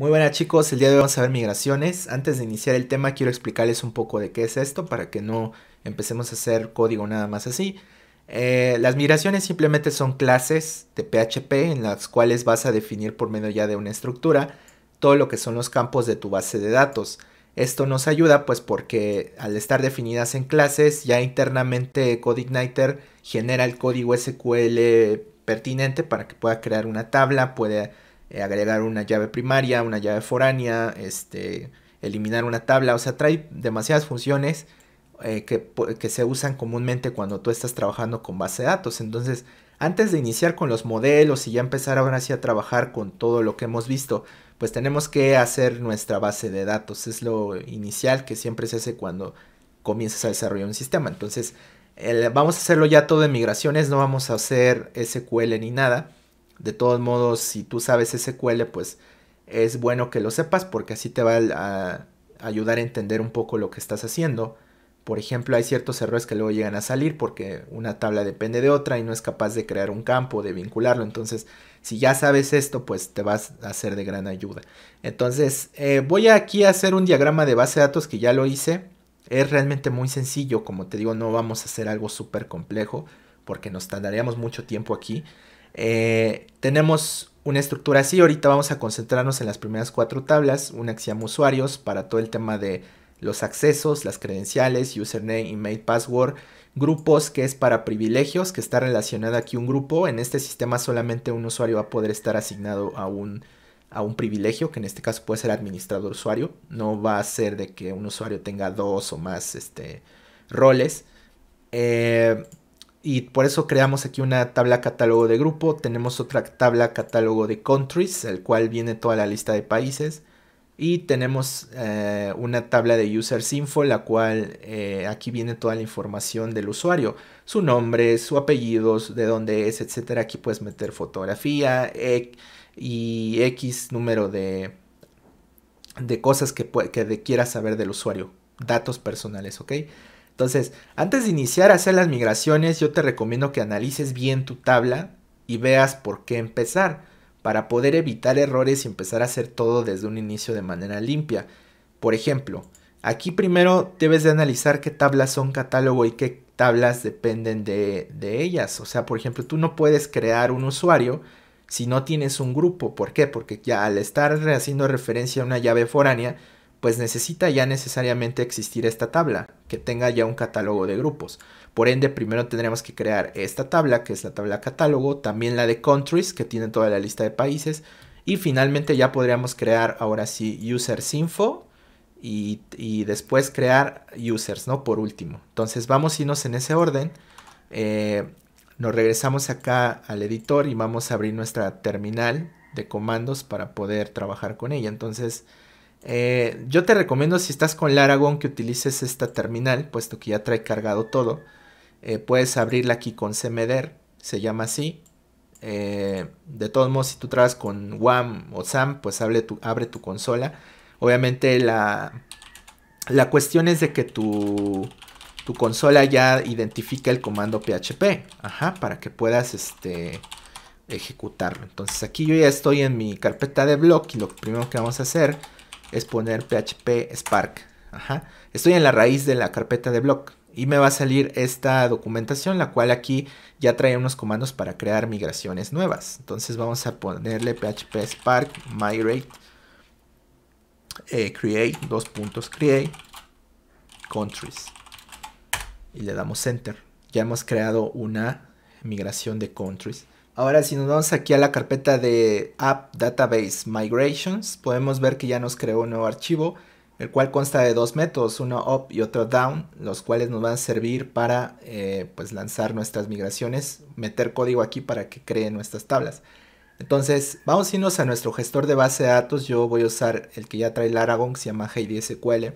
Muy buenas chicos, el día de hoy vamos a ver migraciones. Antes de iniciar el tema quiero explicarles un poco de qué es esto para que no empecemos a hacer código nada más así. Eh, las migraciones simplemente son clases de PHP en las cuales vas a definir por medio ya de una estructura todo lo que son los campos de tu base de datos. Esto nos ayuda pues porque al estar definidas en clases ya internamente CodeIgniter genera el código SQL pertinente para que pueda crear una tabla, puede eh, agregar una llave primaria, una llave foránea, este, eliminar una tabla, o sea, trae demasiadas funciones eh, que, se usan comúnmente cuando tú estás trabajando con base de datos. Entonces, antes de iniciar con los modelos y ya empezar ahora sí a trabajar con todo lo que hemos visto, pues tenemos que hacer nuestra base de datos. Es lo inicial que siempre se hace cuando comienzas a desarrollar un sistema. Entonces, vamos a hacerlo ya todo en migraciones, no vamos a hacer SQL ni nada. De todos modos, si tú sabes SQL, pues es bueno que lo sepas porque así te va a ayudar a entender un poco lo que estás haciendo. Por ejemplo, hay ciertos errores que luego llegan a salir porque una tabla depende de otra y no es capaz de crear un campo, de vincularlo. Entonces, si ya sabes esto, pues te vas a ser de gran ayuda. Entonces, eh, voy aquí a hacer un diagrama de base de datos que ya lo hice. Es realmente muy sencillo, como te digo, no vamos a hacer algo súper complejo porque nos tardaríamos mucho tiempo aquí. Eh, tenemos una estructura así, ahorita vamos a concentrarnos en las primeras cuatro tablas, una que se llama usuarios para todo el tema de los accesos, las credenciales, username, email, password, grupos que es para privilegios, que está relacionado aquí un grupo, en este sistema solamente un usuario va a poder estar asignado a un, a un privilegio, que en este caso puede ser administrador usuario, no va a ser de que un usuario tenga dos o más este, roles. Eh, y por eso creamos aquí una tabla catálogo de grupo, tenemos otra tabla catálogo de countries, el cual viene toda la lista de países, y tenemos eh, una tabla de users info, la cual eh, aquí viene toda la información del usuario, su nombre, su apellido, de dónde es, etcétera. Aquí puedes meter fotografía y X número de, de cosas que, que quieras saber del usuario, datos personales, ¿ok? Entonces, antes de iniciar a hacer las migraciones, yo te recomiendo que analices bien tu tabla y veas por qué empezar, para poder evitar errores y empezar a hacer todo desde un inicio de manera limpia. Por ejemplo, aquí primero debes de analizar qué tablas son catálogo y qué tablas dependen de, ellas. O sea, por ejemplo, tú no puedes crear un usuario si no tienes un grupo. ¿Por qué? Porque ya al estar haciendo referencia a una llave foránea, pues necesita ya necesariamente existir esta tabla, que tenga ya un catálogo de grupos. Por ende, primero tendremos que crear esta tabla, que es la tabla catálogo, también la de countries, que tiene toda la lista de países, y finalmente ya podríamos crear ahora sí users info y, después crear users, ¿no? Por último. Entonces vamos a irnos en ese orden. Eh, nos regresamos acá al editor y vamos a abrir nuestra terminal de comandos para poder trabajar con ella. Entonces... Eh, yo te recomiendo si estás con Laragon que utilices esta terminal, puesto que ya trae cargado todo. Eh, puedes abrirla aquí con cmder se llama así. Eh, de todos modos, si tú trabajas con WAM o SAM, pues abre tu, tu consola. Obviamente la, la cuestión es de que tu, tu consola ya identifique el comando PHP, para que puedas este, ejecutarlo. Entonces aquí yo ya estoy en mi carpeta de blog y lo primero que vamos a hacer es poner PHP Spark. Estoy en la raíz de la carpeta de blog y me va a salir esta documentación, la cual aquí ya trae unos comandos para crear migraciones nuevas. Entonces vamos a ponerle PHP Spark migrate eh, create, dos puntos create countries y le damos enter. Ya hemos creado una migración de countries. Ahora si nos vamos aquí a la carpeta de App Database Migrations, podemos ver que ya nos creó un nuevo archivo, el cual consta de dos métodos, uno up y otro down, los cuales nos van a servir para eh, pues lanzar nuestras migraciones, meter código aquí para que cree nuestras tablas. Entonces, vamos a irnos a nuestro gestor de base de datos. Yo voy a usar el que ya trae Aragon, que se llama HeidiSQL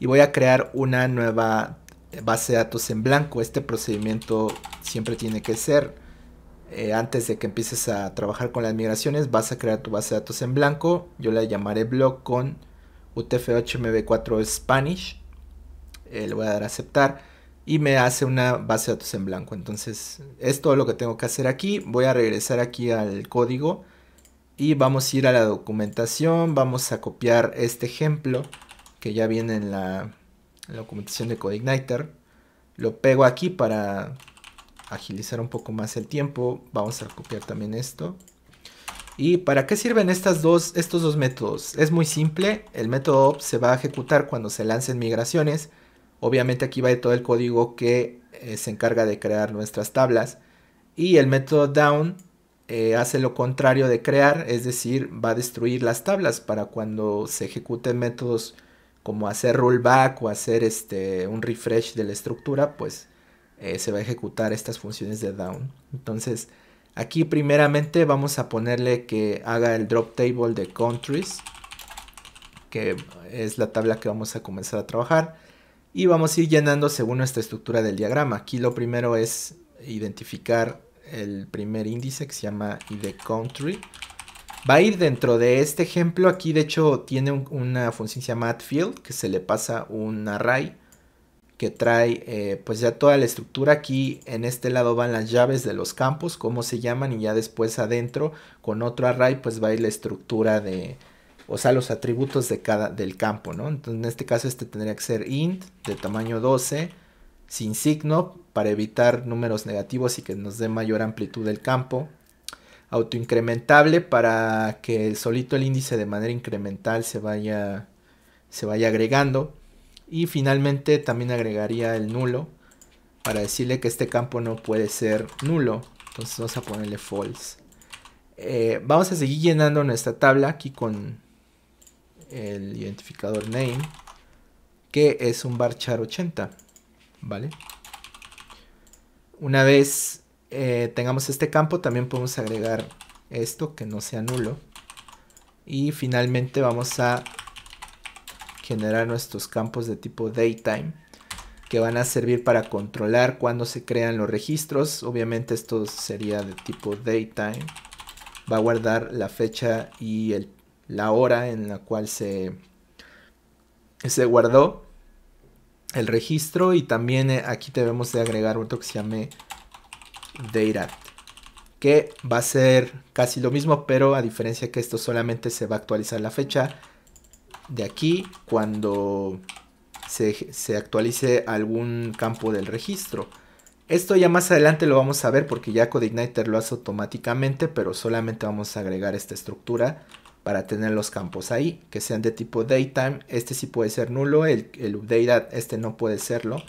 Y voy a crear una nueva base de datos en blanco. Este procedimiento siempre tiene que ser eh, antes de que empieces a trabajar con las migraciones, vas a crear tu base de datos en blanco. Yo la llamaré blog con UTF-8MB4 Spanish. Eh, le voy a dar a aceptar y me hace una base de datos en blanco. Entonces es todo lo que tengo que hacer aquí. Voy a regresar aquí al código y vamos a ir a la documentación. Vamos a copiar este ejemplo que ya viene en la, en la documentación de CodeIgniter. Lo pego aquí para agilizar un poco más el tiempo, vamos a copiar también esto. ¿Y para qué sirven estas dos, estos dos métodos? Es muy simple, el método op se va a ejecutar cuando se lancen migraciones. Obviamente aquí va todo el código que eh, se encarga de crear nuestras tablas. Y el método down eh, hace lo contrario de crear, es decir, va a destruir las tablas para cuando se ejecuten métodos como hacer rollback o hacer este, un refresh de la estructura, pues eh, se va a ejecutar estas funciones de down. Entonces, aquí primeramente vamos a ponerle que haga el drop table de countries, que es la tabla que vamos a comenzar a trabajar. Y vamos a ir llenando según nuestra estructura del diagrama. Aquí lo primero es identificar el primer índice que se llama id country. Va a ir dentro de este ejemplo. Aquí de hecho tiene una función llama field que se le pasa un array que trae eh, pues ya toda la estructura aquí en este lado van las llaves de los campos como se llaman y ya después adentro con otro array pues va a ir la estructura de o sea los atributos de cada del campo no entonces en este caso este tendría que ser int de tamaño 12 sin signo para evitar números negativos y que nos dé mayor amplitud del campo autoincrementable para que solito el índice de manera incremental se vaya se vaya agregando y finalmente también agregaría el nulo para decirle que este campo no puede ser nulo. Entonces vamos a ponerle false. Eh, vamos a seguir llenando nuestra tabla aquí con el identificador name que es un char 80 vale una vez eh, tengamos este campo también podemos agregar esto que no sea nulo y finalmente vamos a generar nuestros campos de tipo daytime que van a servir para controlar cuando se crean los registros. Obviamente esto sería de tipo daytime. Va a guardar la fecha y la hora en la cual se, se guardó el registro y también eh, aquí debemos de agregar otro que se llame data que va a ser casi lo mismo pero a diferencia que esto solamente se va a actualizar la fecha de aquí cuando se, actualice algún campo del registro. Esto ya más adelante lo vamos a ver porque ya CodeIgniter lo hace automáticamente, pero solamente vamos a agregar esta estructura para tener los campos ahí, que sean de tipo daytime, este sí puede ser nulo, el, el update este no puede serlo,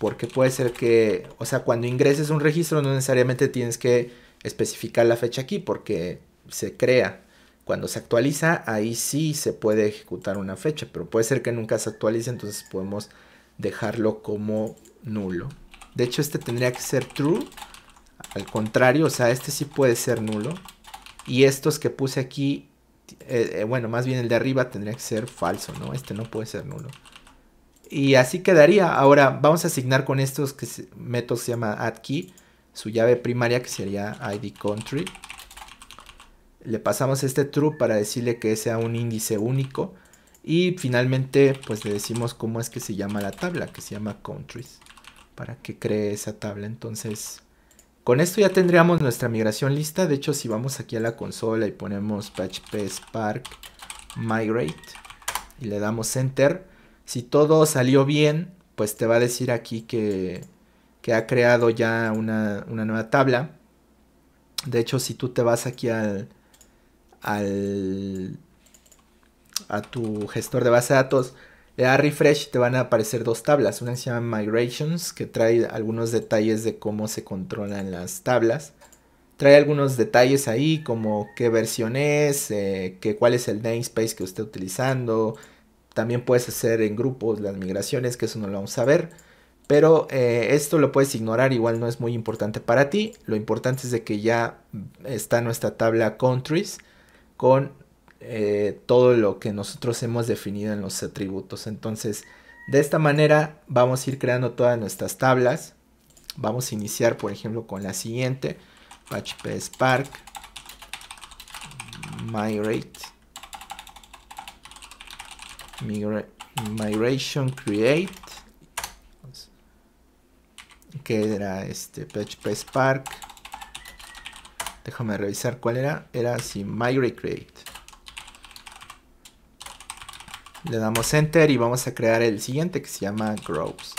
porque puede ser que, o sea, cuando ingreses un registro no necesariamente tienes que especificar la fecha aquí porque se crea, cuando se actualiza, ahí sí se puede ejecutar una fecha, pero puede ser que nunca se actualice, entonces podemos dejarlo como nulo. De hecho, este tendría que ser true. Al contrario, o sea, este sí puede ser nulo. Y estos que puse aquí, eh, eh, bueno, más bien el de arriba tendría que ser falso, ¿no? Este no puede ser nulo. Y así quedaría. Ahora vamos a asignar con estos que métodos se llama add su llave primaria que sería idCountry le pasamos este true para decirle que sea un índice único y finalmente pues le decimos cómo es que se llama la tabla, que se llama countries, para que cree esa tabla. Entonces, con esto ya tendríamos nuestra migración lista. De hecho, si vamos aquí a la consola y ponemos patch spark migrate y le damos enter, si todo salió bien, pues te va a decir aquí que, ha creado ya una, una nueva tabla. De hecho, si tú te vas aquí al, a tu gestor de base de datos, le da refresh, te van a aparecer dos tablas. Una se llama Migrations, que trae algunos detalles de cómo se controlan las tablas. Trae algunos detalles ahí, como qué versión es, eh, cuál es el namespace que usted está utilizando. También puedes hacer en grupos las migraciones, que eso no lo vamos a ver. Pero eh, esto lo puedes ignorar, igual no es muy importante para ti. Lo importante es de que ya está nuestra tabla countries con eh, todo lo que nosotros hemos definido en los atributos. Entonces, de esta manera vamos a ir creando todas nuestras tablas. Vamos a iniciar, por ejemplo, con la siguiente. PHP Spark. Migrate. migration Create. Que era este PHP Spark. Déjame revisar cuál era. Era si Migrate Create. Le damos Enter y vamos a crear el siguiente que se llama Grows.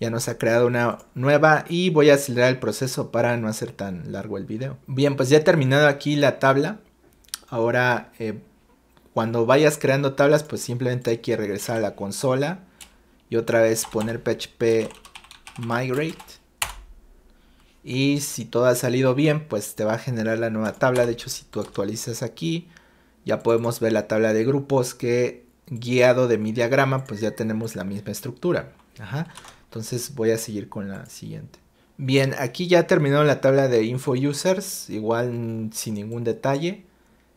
Ya nos ha creado una nueva y voy a acelerar el proceso para no hacer tan largo el video. Bien, pues ya he terminado aquí la tabla. Ahora, eh, cuando vayas creando tablas, pues simplemente hay que regresar a la consola y otra vez poner PHP Migrate y si todo ha salido bien, pues te va a generar la nueva tabla. De hecho, si tú actualizas aquí, ya podemos ver la tabla de grupos que guiado de mi diagrama, pues ya tenemos la misma estructura. Ajá. Entonces voy a seguir con la siguiente. Bien, aquí ya terminó la tabla de info users, igual sin ningún detalle.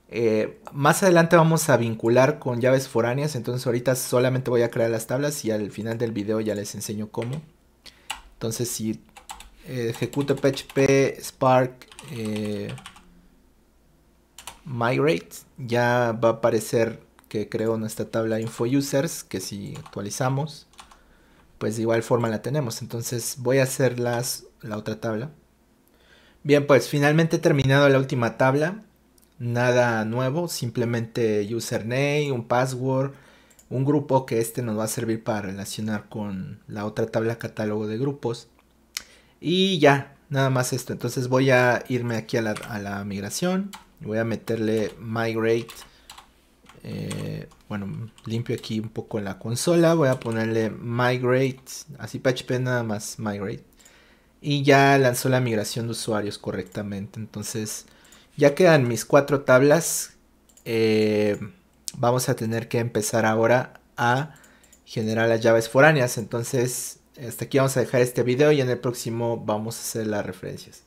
Eh, más adelante vamos a vincular con llaves foráneas, entonces ahorita solamente voy a crear las tablas y al final del video ya les enseño cómo. Entonces si eh, ejecuto PHP Spark eh, Migrate, ya va a aparecer que creo nuestra tabla info users, que si actualizamos, pues de igual forma la tenemos. Entonces voy a hacer las, la otra tabla. Bien, pues finalmente he terminado la última tabla. Nada nuevo, simplemente username, un password, un grupo que este nos va a servir para relacionar con la otra tabla catálogo de grupos y ya, nada más esto. Entonces voy a irme aquí a la, migración. Voy a meterle migrate. Eh, bueno, limpio aquí un poco la consola. Voy a ponerle migrate. Así PHP nada más migrate. Y ya lanzó la migración de usuarios correctamente. Entonces ya quedan mis cuatro tablas. Eh, vamos a tener que empezar ahora a generar las llaves foráneas. Entonces hasta aquí vamos a dejar este video y en el próximo vamos a hacer las referencias.